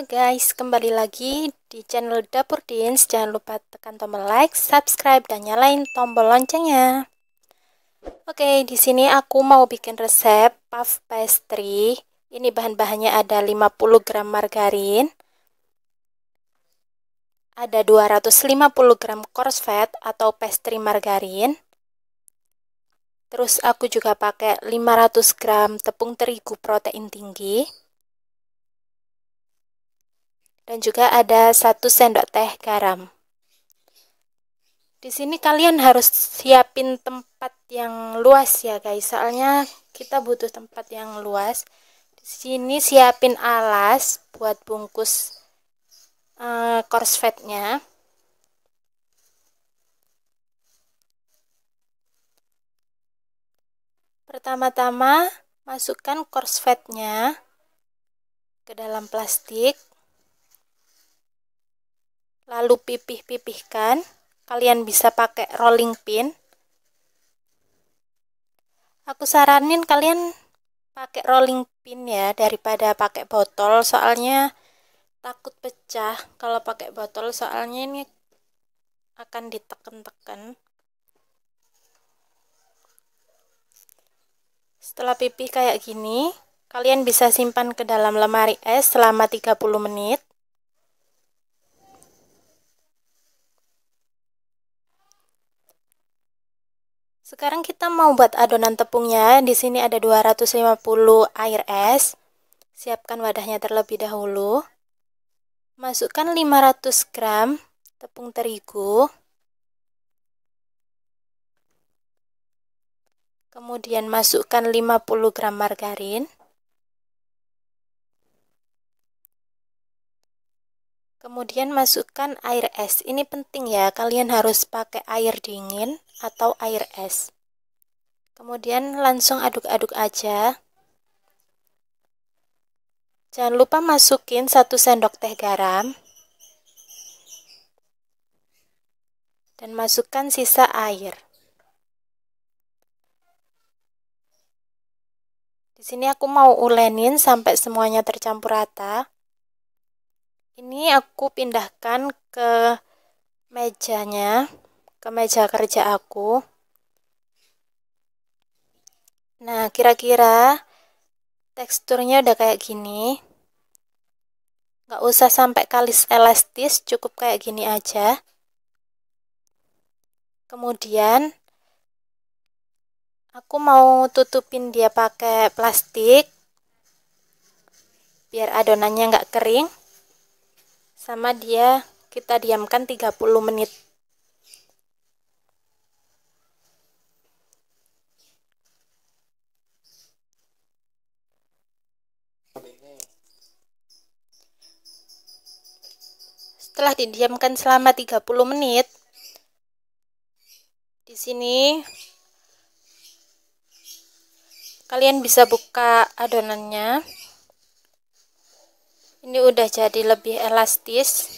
Halo guys, kembali lagi di channel Dapur Dins. Jangan lupa tekan tombol like, subscribe, dan nyalain tombol loncengnya. Oke, di sini aku mau bikin resep puff pastry. Ini bahan-bahannya ada 50 gram margarin, ada 250 gram coarse fat atau pastry margarin, terus aku juga pakai 500 gram tepung terigu protein tinggi, dan juga ada satu sendok teh garam. Di sini kalian harus siapin tempat yang luas ya guys, soalnya kita butuh tempat yang luas. Di sini siapin alas buat bungkus eh, Pertama-tama masukkan korsetnya ke dalam plastik lalu pipih-pipihkan kalian bisa pakai rolling pin aku saranin kalian pakai rolling pin ya daripada pakai botol soalnya takut pecah kalau pakai botol soalnya ini akan diteken-teken setelah pipih kayak gini kalian bisa simpan ke dalam lemari es selama 30 menit Sekarang kita mau buat adonan tepungnya. Di sini ada 250 air es. Siapkan wadahnya terlebih dahulu. Masukkan 500 gram tepung terigu. Kemudian masukkan 50 gram margarin. Kemudian masukkan air es. Ini penting ya, kalian harus pakai air dingin atau air es. Kemudian langsung aduk-aduk aja. Jangan lupa masukin 1 sendok teh garam. Dan masukkan sisa air. Di sini aku mau ulenin sampai semuanya tercampur rata. Ini aku pindahkan ke mejanya ke meja kerja aku. Nah, kira-kira teksturnya udah kayak gini. Gak usah sampai kalis elastis, cukup kayak gini aja. Kemudian, aku mau tutupin dia pakai plastik biar adonannya nggak kering sama dia kita diamkan 30 menit Setelah didiamkan selama 30 menit, di sini kalian bisa buka adonannya. Ini udah jadi lebih elastis.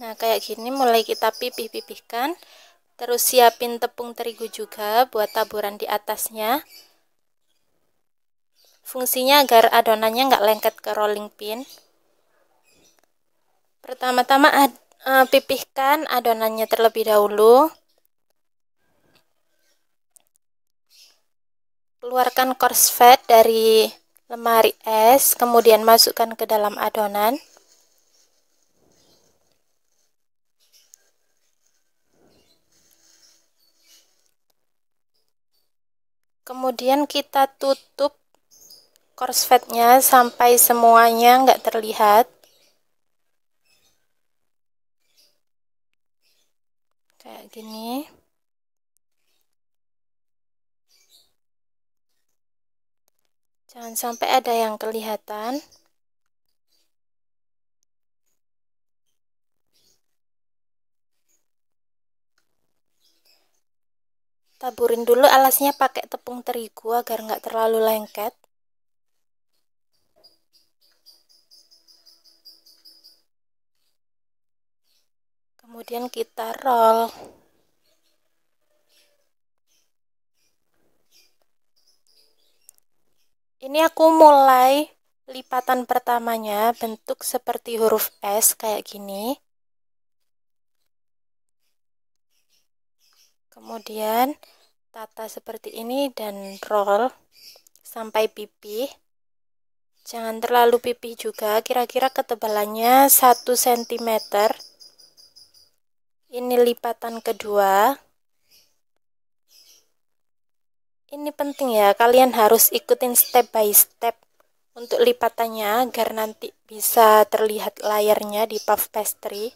Nah, kayak gini mulai kita pipih-pipihkan. Terus siapin tepung terigu juga buat taburan di atasnya. Fungsinya agar adonannya nggak lengket ke rolling pin. Pertama-tama ad, e, pipihkan adonannya terlebih dahulu. Keluarkan fat dari lemari es, kemudian masukkan ke dalam adonan. Kemudian kita tutup korsletnya sampai semuanya nggak terlihat. gini jangan sampai ada yang kelihatan taburin dulu alasnya pakai tepung terigu agar nggak terlalu lengket kemudian kita roll Ini aku mulai lipatan pertamanya bentuk seperti huruf S kayak gini. Kemudian tata seperti ini dan roll sampai pipih. Jangan terlalu pipih juga, kira-kira ketebalannya 1 cm. Ini lipatan kedua. Ini penting ya, kalian harus ikutin step by step untuk lipatannya agar nanti bisa terlihat layarnya di puff pastry.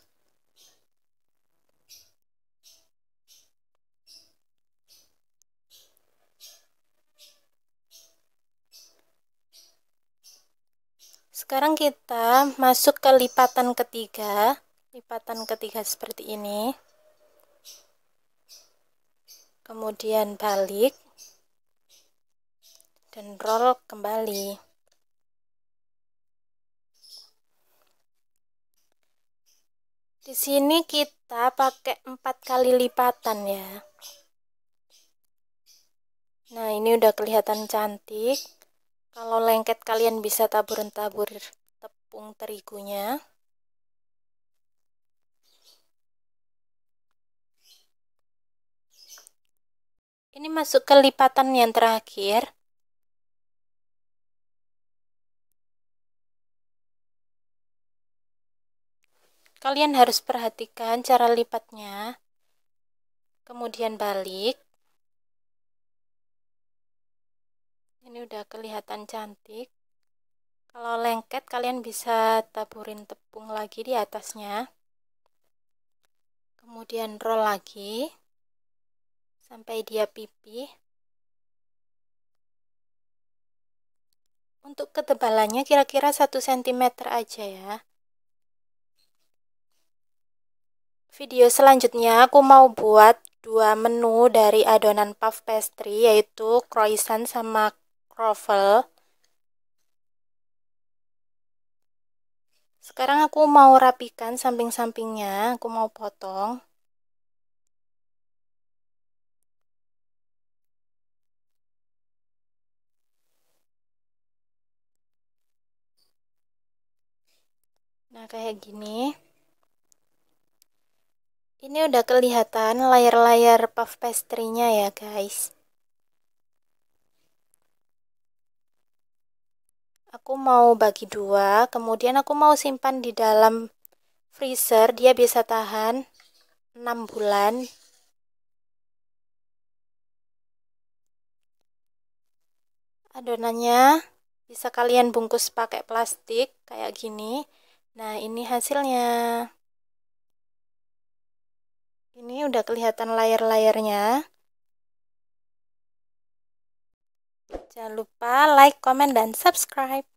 Sekarang kita masuk ke lipatan ketiga. Lipatan ketiga seperti ini. Kemudian balik dan roll kembali. Di sini kita pakai empat kali lipatan ya. Nah, ini udah kelihatan cantik. Kalau lengket kalian bisa tabur-tabur tepung terigunya. Ini masuk ke lipatan yang terakhir. Kalian harus perhatikan cara lipatnya. Kemudian balik. Ini udah kelihatan cantik. Kalau lengket kalian bisa taburin tepung lagi di atasnya. Kemudian roll lagi sampai dia pipih. Untuk ketebalannya kira-kira 1 cm aja ya. Video selanjutnya aku mau buat dua menu dari adonan puff pastry yaitu croissant sama croffle. Sekarang aku mau rapikan samping-sampingnya, aku mau potong. Nah, kayak gini. Ini udah kelihatan layar-layar puff pastry-nya ya guys. Aku mau bagi dua, kemudian aku mau simpan di dalam freezer, dia bisa tahan 6 bulan. Adonannya bisa kalian bungkus pakai plastik kayak gini. Nah, ini hasilnya. Ini udah kelihatan layar-layarnya. Jangan lupa like, comment, dan subscribe.